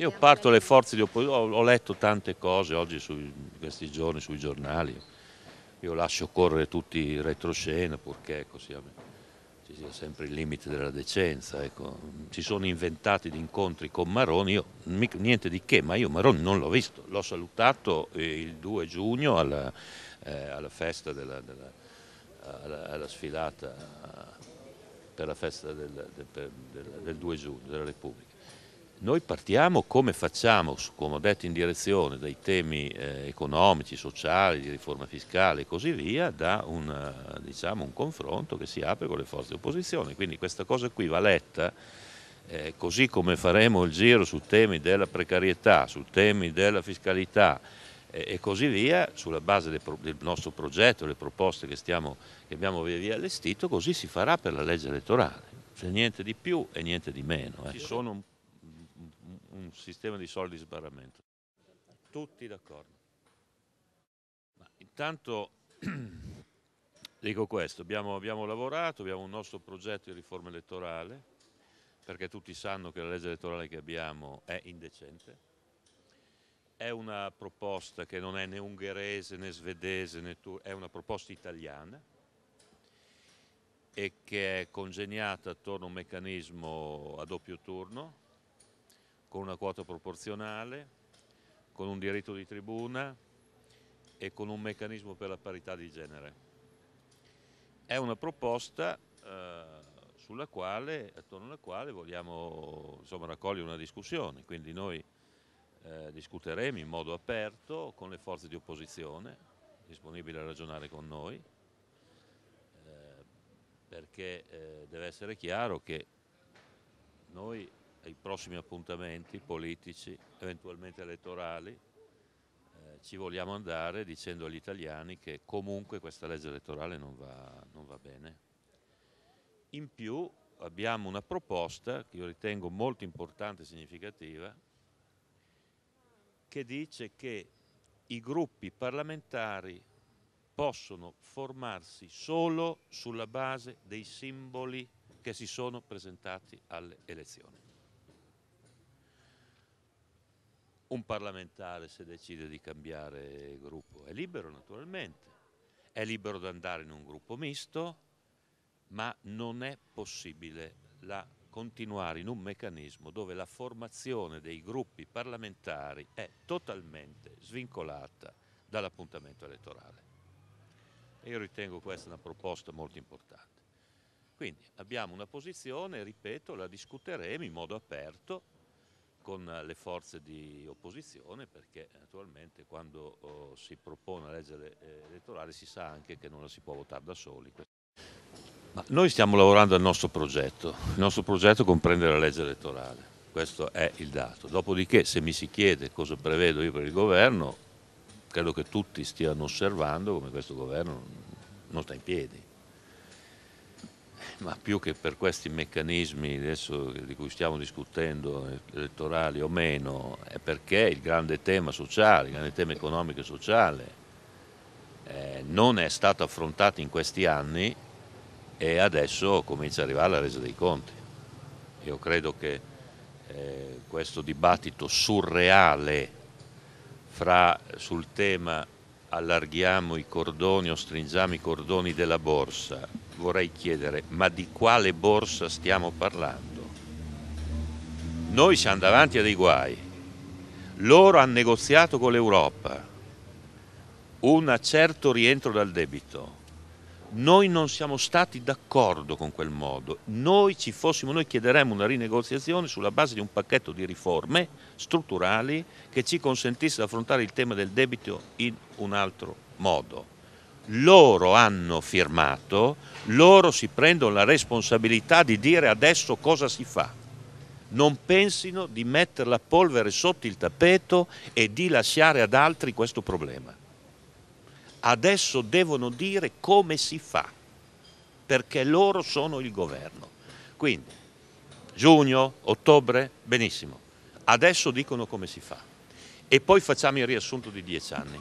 Io parto dalle forze di opposizione, ho letto tante cose oggi, sui, questi giorni, sui giornali. Io lascio correre tutti i retroscena purché così ci sia sempre il limite della decenza. Ecco. Si sono inventati gli incontri con Maroni, io, niente di che, ma io Maroni non l'ho visto. L'ho salutato eh, il 2 giugno alla, eh, alla festa della, della alla, alla, sfilata per la festa del, del, del, del 2 giugno della Repubblica. Noi partiamo come facciamo, come ho detto in direzione, dai temi eh, economici, sociali, di riforma fiscale e così via, da una, eh, diciamo, un confronto che si apre con le forze di opposizione. Quindi questa cosa qui va letta, eh, così come faremo il giro su temi della precarietà, su temi della fiscalità eh, e così via, sulla base del, pro, del nostro progetto, le proposte che, stiamo, che abbiamo via via allestito, così si farà per la legge elettorale. C'è niente di più e niente di meno. Eh. Ci sono un un sistema di soldi di sbarramento. Tutti d'accordo. intanto dico questo, abbiamo, abbiamo lavorato, abbiamo un nostro progetto di riforma elettorale, perché tutti sanno che la legge elettorale che abbiamo è indecente. È una proposta che non è né ungherese né svedese, né tur- è una proposta italiana e che è congegnata attorno a un meccanismo a doppio turno con una quota proporzionale, con un diritto di tribuna e con un meccanismo per la parità di genere. È una proposta eh, quale, attorno alla quale vogliamo insomma, raccogliere una discussione, quindi noi eh, discuteremo in modo aperto con le forze di opposizione, disponibili a ragionare con noi, eh, perché eh, deve essere chiaro che noi ai prossimi appuntamenti politici, eventualmente elettorali, eh, ci vogliamo andare dicendo agli italiani che comunque questa legge elettorale non va, non va bene. In più abbiamo una proposta che io ritengo molto importante e significativa, che dice che i gruppi parlamentari possono formarsi solo sulla base dei simboli che si sono presentati alle elezioni. un parlamentare se decide di cambiare gruppo è libero naturalmente, è libero di andare in un gruppo misto, ma non è possibile la, continuare in un meccanismo dove la formazione dei gruppi parlamentari è totalmente svincolata dall'appuntamento elettorale. E io ritengo questa una proposta molto importante. Quindi abbiamo una posizione, ripeto, la discuteremo in modo aperto, con eh, le forze di opposizione perché naturalmente quando oh, si propone una legge eh, elettorale si sa anche che non la si può votare da soli. Ma noi stiamo lavorando al nostro progetto, il nostro progetto comprende la legge elettorale, questo è il dato. Dopodiché se mi si chiede cosa prevedo io per il governo, credo che tutti stiano osservando come questo governo non sta in piedi ma più che per questi meccanismi adesso di cui stiamo discutendo, eh, elettorali o meno, è perché il grande tema sociale, il grande tema economico e sociale eh, non è stato affrontato in questi anni e adesso comincia ad arrivare la resa dei conti. Io credo che eh, questo dibattito surreale fra, sul tema allarghiamo i cordoni o stringiamo i cordoni della borsa vorrei chiedere, ma di quale borsa stiamo parlando? Noi siamo davanti a dei guai. Loro hanno negoziato con l'Europa un certo rientro dal debito. Noi non siamo stati d'accordo con quel modo. Noi ci fossimo, noi chiederemmo una rinegoziazione sulla base di un pacchetto di riforme strutturali che ci consentisse di affrontare il tema del debito in un altro modo loro hanno firmato, loro si prendono la responsabilità di dire adesso cosa si fa. Non pensino di mettere la polvere sotto il tappeto e di lasciare ad altri questo problema. Adesso devono dire come si fa, perché loro sono il governo. Quindi, giugno, ottobre, benissimo. Adesso dicono come si fa. E poi facciamo il riassunto di dieci anni.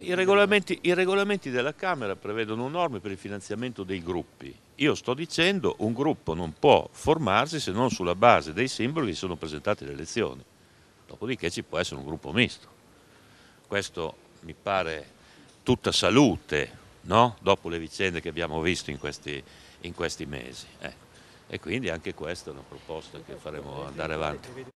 I regolamenti, I regolamenti, della Camera prevedono norme per il finanziamento dei gruppi. Io sto dicendo che un gruppo non può formarsi se non sulla base dei simboli che si sono presentati alle elezioni. Dopodiché ci può essere un gruppo misto. Questo mi pare tutta salute, no? dopo le vicende che abbiamo visto in questi, in questi mesi. Ecco. E quindi anche questa è una proposta che faremo andare avanti.